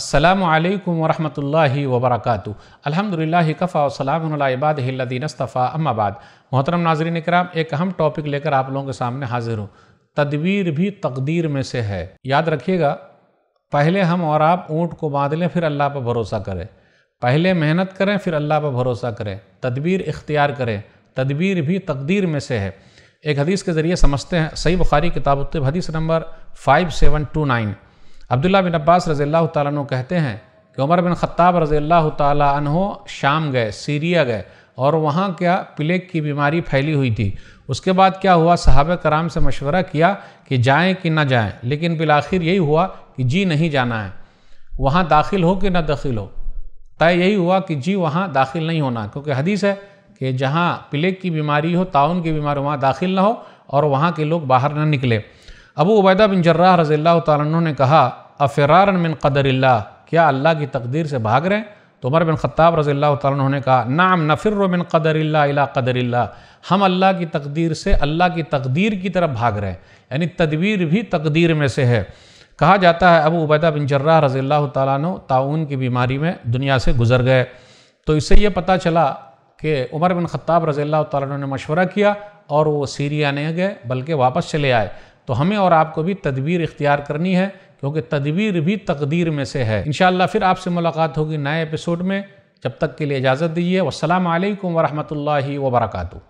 असलकम वरहि वबरक अलहमदिल्ला कफ़ा वसलामबादीनस्तफ़ा अम्माबाद मोहतरम नाजरीन कराम एक अहम टॉपिक लेकर आप लोगों के सामने हाजिर हूँ तदबीर भी तकदीर में से है याद रखिएगा पहले हम और आप ऊँट को बांध लें फिर अल्लाह पर भरोसा करें पहले मेहनत करें फिर अल्लाह पर भरोसा करें तदबीर इख्तियार करें तदबीर भी तकदीर में से है एक हदीस के ज़रिए समझते हैं सही बुखारी किताब हदीस number five seven two nine Abdullah bin Abbas रज़ी अल्लाह तु कहते हैं कि उमर बिन ख़त्ताब रज़ी अल्लाह शाम गए सीरिया गए और वहाँ क्या प्लेग की बीमारी फैली हुई थी उसके बाद क्या हुआ साहब कराम से मशवरा किया कि जाएँ कि ना जाएँ लेकिन आखिर यही हुआ कि जी नहीं जाना है वहाँ दाखिल हो कि ना दाखिल हो तय यही हुआ कि जी वहाँ दाखिल नहीं होना क्योंकि हदीस है कि जहाँ प्लेग की बीमारी हो ताउन की बीमारी वहाँ दाखिल ना हो और वहाँ के लोग बाहर ना निकले अबू उबैदा बिन जर्रा रज़ी अल्लाह तु ने कहा अफ़रारन मिन कदरिल्ला क्या अल्लाह की तकदीर से भाग रहे हैं तो उमर बिन ख़त्ताब रज़ी अल्लाह ने कहा नाम नफ़िर मिन कदरिल्ला इला कदरिल्ला हम अल्लाह की तकदीर से अल्लाह की तकदीर की तरफ भाग रहे हैं यानी तदबीर भी तकदीर में से है कहा जाता है अबू उबैदा बिन जर्रा रज़ी अल्लाह तु ताउन की बीमारी में दुनिया से गुजर गए तो इससे ये पता चला कि उमर बिन ख़त्ताब रज़ी अल्लाह तु ने मशवरा किया और वो सीरिया नहीं गए बल्कि वापस चले आए तो हमें और आपको भी तदबीर इख्तियार करनी है क्योंकि तदबीर भी तकदीर में से है इन फिर आपसे मुलाकात होगी नए एपिसोड में जब तक के लिए इजाज़त दीजिए वालकम वरहमल वर्का